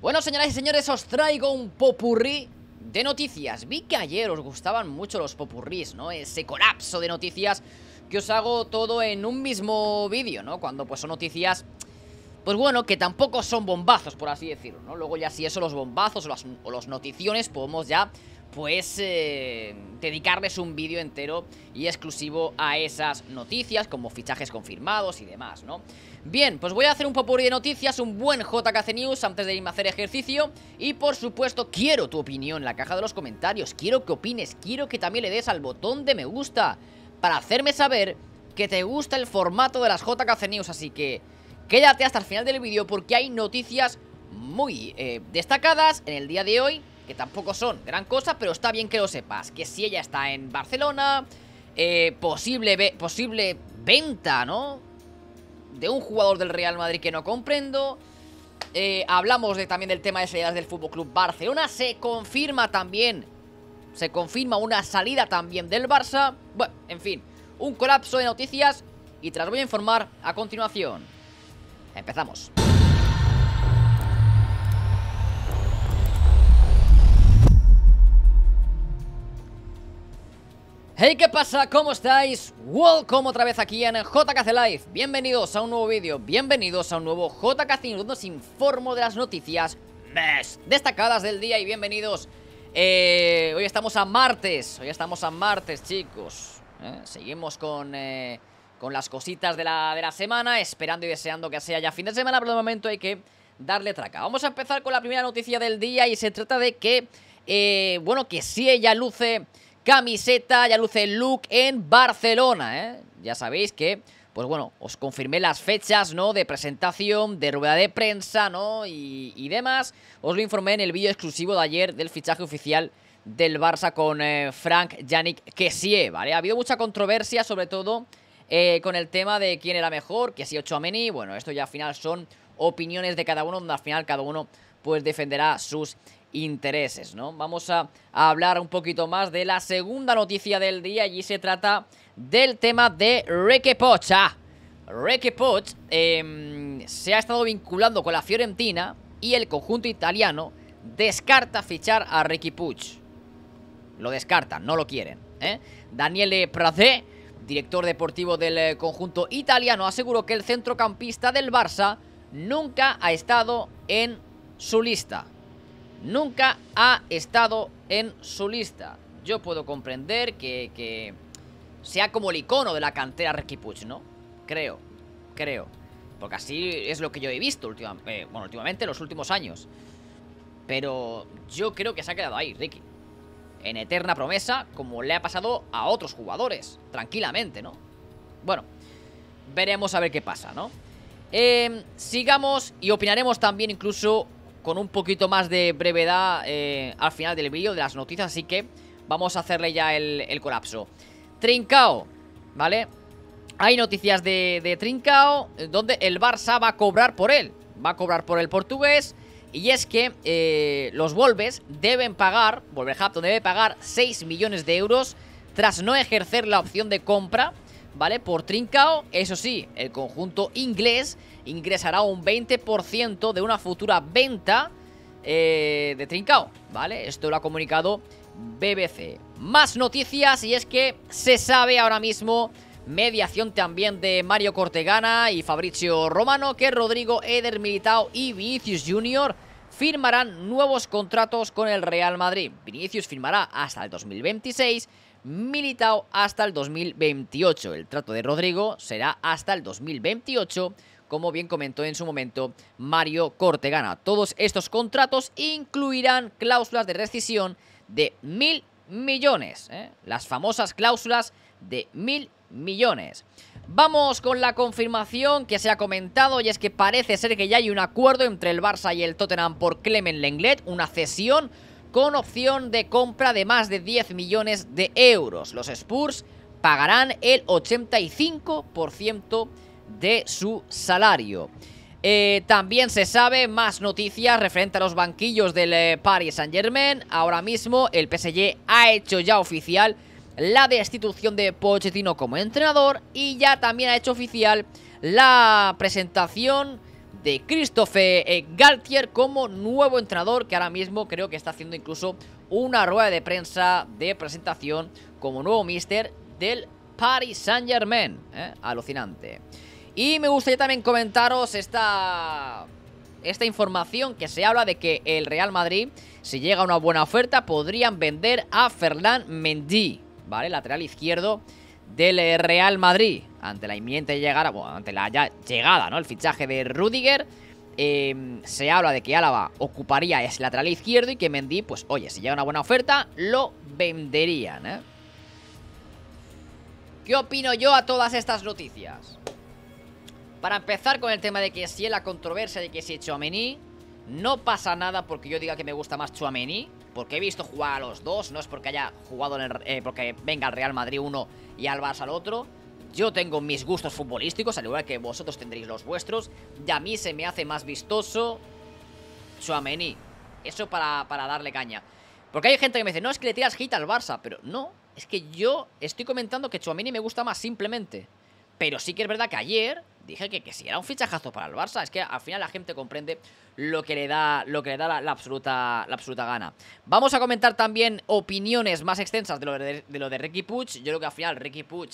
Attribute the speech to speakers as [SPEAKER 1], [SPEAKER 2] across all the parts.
[SPEAKER 1] Bueno, señoras y señores, os traigo un popurrí de noticias. Vi que ayer os gustaban mucho los popurrís, ¿no? Ese colapso de noticias que os hago todo en un mismo vídeo, ¿no? Cuando pues son noticias, pues bueno, que tampoco son bombazos, por así decirlo, ¿no? Luego ya si eso, los bombazos o, las, los noticiones podemos ya pues eh, dedicarles un vídeo entero y exclusivo a esas noticias, como fichajes confirmados y demás, ¿no? Bien, pues voy a hacer un popurrí de noticias, un buen JKC News antes de irme a hacer ejercicio y por supuesto quiero tu opinión en la caja de los comentarios, quiero que opines, quiero que también le des al botón de me gusta para hacerme saber que te gusta el formato de las JKC News, así que quédate hasta el final del vídeo porque hay noticias muy eh, destacadas en el día de hoy que tampoco son gran cosa, pero está bien que lo sepas, que si ella está en Barcelona, eh, posible, posible venta, ¿no? De un jugador del Real Madrid que no comprendo. Eh, hablamos de, también del tema de salidas del Fútbol Club Barcelona. Se confirma también. Se confirma una salida también del Barça. Bueno, en fin, un colapso de noticias. Y te las voy a informar a continuación. Empezamos. Hey, ¿qué pasa? ¿Cómo estáis? Welcome otra vez aquí en JKC Live Bienvenidos a un nuevo vídeo, bienvenidos a un nuevo JKC nos Donde os informo de las noticias más destacadas del día Y bienvenidos, eh, hoy estamos a martes, hoy estamos a martes chicos ¿eh? Seguimos con, eh, con las cositas de la, de la semana Esperando y deseando que sea ya fin de semana Pero de momento hay que darle traca Vamos a empezar con la primera noticia del día Y se trata de que, eh, bueno, que si ella luce camiseta, ya luce el look en Barcelona, ¿eh? Ya sabéis que, pues bueno, os confirmé las fechas, ¿no? De presentación, de rueda de prensa, ¿no? Y, demás. Os lo informé en el vídeo exclusivo de ayer del fichaje oficial del Barça con eh, Frank Yannick Kessie, ¿vale? Ha habido mucha controversia, sobre todo eh, con el tema de quién era mejor, que si Meni bueno, esto ya al final son opiniones de cada uno, donde al final cada uno pues defenderá sus intereses, ¿no? Vamos a, hablar un poquito más de la segunda noticia del día. y se trata del tema de Reque Pocha. Reque Poch ah, em, se ha estado vinculando con la Fiorentina y el conjunto italiano descarta fichar a Ricky Puch. Lo descartan, no lo quieren. ¿eh? Daniele Pradé, director deportivo del eh, conjunto italiano, aseguró que el centrocampista del Barça nunca ha estado en su lista nunca ha estado en su lista. Yo puedo comprender que, sea como el icono de la cantera Ricky Puch, ¿no? Creo, creo. Porque así es lo que yo he visto últimamente, eh, bueno, últimamente, los últimos años. Pero yo creo que se ha quedado ahí, Ricky. En eterna promesa, como le ha pasado a otros jugadores. Tranquilamente, ¿no? Bueno, veremos a ver qué pasa, ¿no? Em, sigamos y opinaremos también incluso con un poquito más de brevedad eh, al final del vídeo, de las noticias, así que vamos a hacerle ya el, colapso. Trincao, ¿vale? Hay noticias de, Trincao, eh, donde el Barça va a cobrar por él, va a cobrar por el portugués, y es que eh, los Wolves deben pagar, Wolverhampton debe pagar 6 millones de euros tras no ejercer la opción de compra ¿vale? Por trincao, eso sí, el conjunto inglés ingresará un 20% de una futura venta eh, de trincao, ¿vale? Esto lo ha comunicado BBC. Más noticias y es que se sabe ahora mismo mediación también de Mario Cortegana y Fabrizio Romano que Rodrigo Eder Militao y Vinicius Junior firmarán nuevos contratos con el Real Madrid. Vinicius firmará hasta el 2026 Militao hasta el 2028. El trato de Rodrigo será hasta el 2028, como bien comentó en su momento Mario Cortegana. Todos estos contratos incluirán cláusulas de rescisión de mil millones, ¿eh? las famosas cláusulas de mil millones. Vamos con la confirmación que se ha comentado y es que parece ser que ya hay un acuerdo entre el Barça y el Tottenham por Clement Lenglet, una cesión con opción de compra de más de 10 millones de euros. Los Spurs pagarán el 85% de su salario. Eh, también se sabe más noticias referente a los banquillos del eh, Paris Saint Germain. Ahora mismo el PSG ha hecho ya oficial la destitución de Pochettino como entrenador y ya también ha hecho oficial la presentación de Christophe eh, Galtier como nuevo entrenador que ahora mismo creo que está haciendo incluso una rueda de prensa de presentación como nuevo mister del Paris Saint Germain. ¿eh? Alucinante. Y me gustaría también comentaros esta, esta información que se habla de que el Real Madrid, si llega a una buena oferta, podrían vender a Fernand Mendy, ¿vale? Lateral izquierdo del eh, Real Madrid. Ante la inminente llegada, bueno, ante la llegada, ¿no? El fichaje de Rudiger. Em, se habla de que Álava ocuparía ese lateral izquierdo y que Mendy, pues oye, si llega una buena oferta, lo venderían, ¿eh? ¿Qué opino yo a todas estas noticias? Para empezar con el tema de que si es la controversia de que si Chouameni, no pasa nada porque yo diga que me gusta más Chouameni porque he visto jugar a los dos, no es porque haya jugado en eh, porque venga al Real Madrid uno y al Barça al otro. Yo tengo mis gustos futbolísticos, al igual que vosotros tendréis los vuestros, y a mí se me hace más vistoso Chuamení. Eso para, para darle caña. Porque hay gente que me dice, no, es que le tiras hit al Barça, pero no, es que yo estoy comentando que Chuamení me gusta más simplemente. Pero sí que es verdad que ayer dije que, que sí, era un fichajazo para el Barça. Es que al final la gente comprende lo que le da, lo que le da la, absoluta, la absoluta gana. Vamos a comentar también opiniones más extensas de lo de, Ricky Puch Yo creo que al final Ricky Puig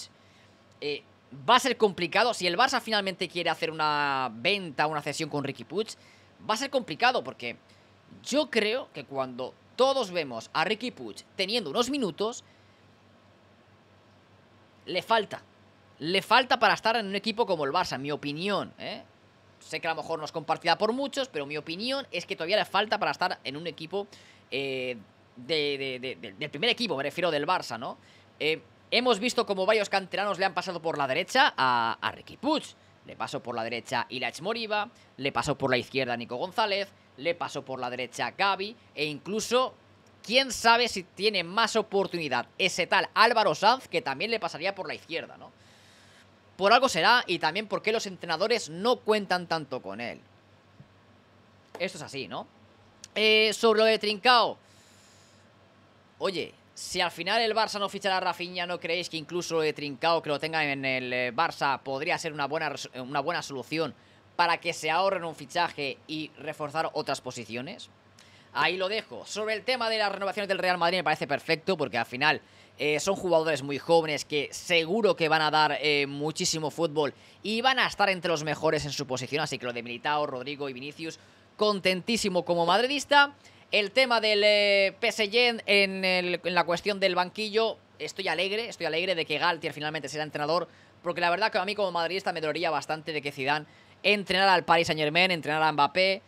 [SPEAKER 1] eh, va a ser complicado. Si el Barça finalmente quiere hacer una venta, una cesión con Ricky Puig, va a ser complicado porque yo creo que cuando todos vemos a Ricky Puig teniendo unos minutos, le falta le falta para estar en un equipo como el Barça, en mi opinión. ¿eh? Sé que a lo mejor no es compartida por muchos, pero mi opinión es que todavía le falta para estar en un equipo eh, del primer equipo, me refiero del Barça, ¿no? Eh, hemos visto como varios canteranos le han pasado por la derecha a, Ricky Puig. Le pasó por la derecha Ilach Moriba, le pasó por la izquierda a Nico González, le pasó por la derecha a Gaby e incluso quién sabe si tiene más oportunidad ese tal Álvaro Sanz que también le pasaría por la izquierda, ¿no? por algo será y también porque los entrenadores no cuentan tanto con él. Esto es así, ¿no? Eh, sobre lo de Trincao. Oye, si al final el Barça no ficha a Rafinha, ¿no creéis que incluso lo de Trincao, que lo tenga en el eh, Barça, podría ser una buena, una buena solución para que se ahorren un fichaje y reforzar otras posiciones? Ahí lo dejo. Sobre el tema de las renovaciones del Real Madrid me parece perfecto porque al final eh, son jugadores muy jóvenes que seguro que van a dar eh, muchísimo fútbol y van a estar entre los mejores en su posición. Así que lo de Militao, Rodrigo y Vinicius, contentísimo como madridista. El tema del eh, PSG en, la cuestión del banquillo, estoy alegre, estoy alegre de que Galtier finalmente sea entrenador, porque la verdad que a mí como madridista me dolería bastante de que Zidane entrenara al Paris Saint Germain, entrenara a Mbappé,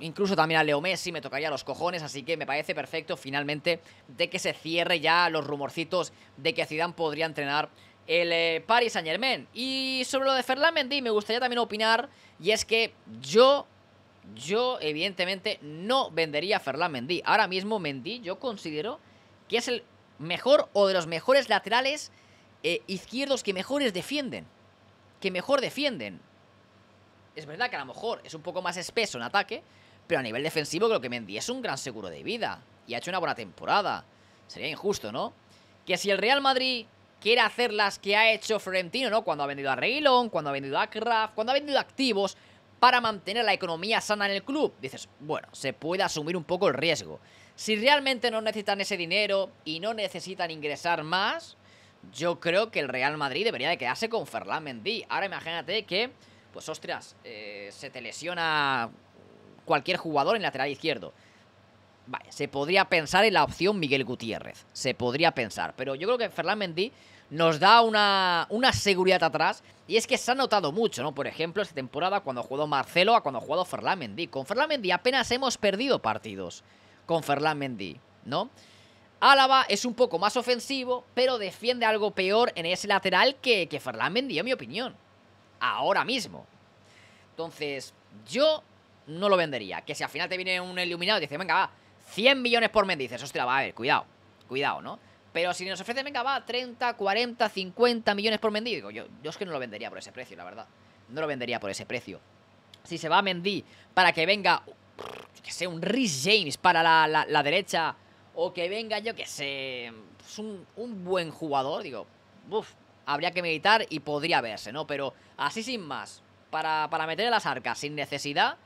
[SPEAKER 1] incluso también a Leo Messi, me tocaría los cojones, así que me parece perfecto finalmente de que se cierre ya los rumorcitos de que Zidane podría entrenar el eh, Paris Saint Germain. Y sobre lo de Ferland Mendy me gustaría también opinar, y es que yo, yo evidentemente no vendería a Ferland Mendy. Ahora mismo Mendy yo considero que es el mejor o de los mejores laterales eh, izquierdos que mejores defienden. Que mejor defienden. Es verdad que a lo mejor es un poco más espeso en ataque, pero a nivel defensivo creo que Mendy es un gran seguro de vida y ha hecho una buena temporada. Sería injusto, ¿no? Que si el Real Madrid quiere hacer las que ha hecho Florentino, ¿no? Cuando ha vendido a Reilón, cuando ha vendido a Kraft, cuando ha vendido activos para mantener la economía sana en el club. Dices, bueno, se puede asumir un poco el riesgo. Si realmente no necesitan ese dinero y no necesitan ingresar más, yo creo que el Real Madrid debería de quedarse con Ferland Mendy. Ahora imagínate que pues ostras, eh, se te lesiona cualquier jugador en lateral izquierdo. Vale, se podría pensar en la opción Miguel Gutiérrez. Se podría pensar. Pero yo creo que Ferland Mendy nos da una, seguridad atrás. Y es que se ha notado mucho, ¿no? Por ejemplo, esta temporada cuando jugó Marcelo a cuando ha jugado Mendy. Con Ferland Mendy apenas hemos perdido partidos. Con Ferland Mendy, ¿no? Álava es un poco más ofensivo, pero defiende algo peor en ese lateral que, que Ferland Mendy, en mi opinión ahora mismo. Entonces, yo no lo vendería. Que si al final te viene un iluminado y dice, venga, va, 100 millones por mes, dices, hostia, va, a ver, cuidado, cuidado, ¿no? Pero si nos ofrece, venga, va, 30, 40, 50 millones por Mendy, digo, yo, yo es que no lo vendería por ese precio, la verdad. No lo vendería por ese precio. Si se va a Mendy para que venga, que sea un Rhys James para la, derecha, o que venga, yo que sé, pues un, un buen jugador, digo, uff, habría que meditar y podría verse, ¿no? Pero así sin más, para, para meter en las arcas sin necesidad,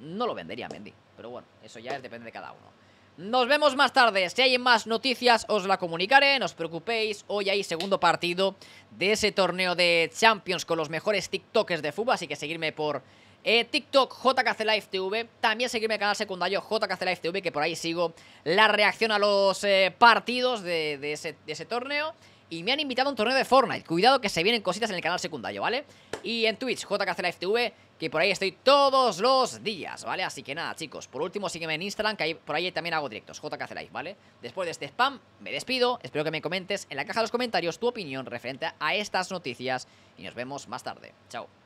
[SPEAKER 1] no lo vendería Mendy. Pero bueno, eso ya es, depende de cada uno. Nos vemos más tarde. Si hay más noticias, os la comunicaré. No os preocupéis. Hoy hay segundo partido de ese torneo de Champions con los mejores tiktoks de fútbol. Así que seguirme por eh, TikTok JKC También seguirme al canal secundario JKC que por ahí sigo la reacción a los eh, partidos de ese torneo y me han invitado a un torneo de Fortnite. Cuidado que se vienen cositas en el canal secundario, ¿vale? Y en Twitch, TV, que por ahí estoy todos los días, ¿vale? Así que nada, chicos, por último sígueme en Instagram, que por ahí también hago directos, live ¿vale? Después de este spam, me despido, espero que me comentes en la caja de los comentarios tu opinión referente a estas noticias y nos vemos más tarde. Chao.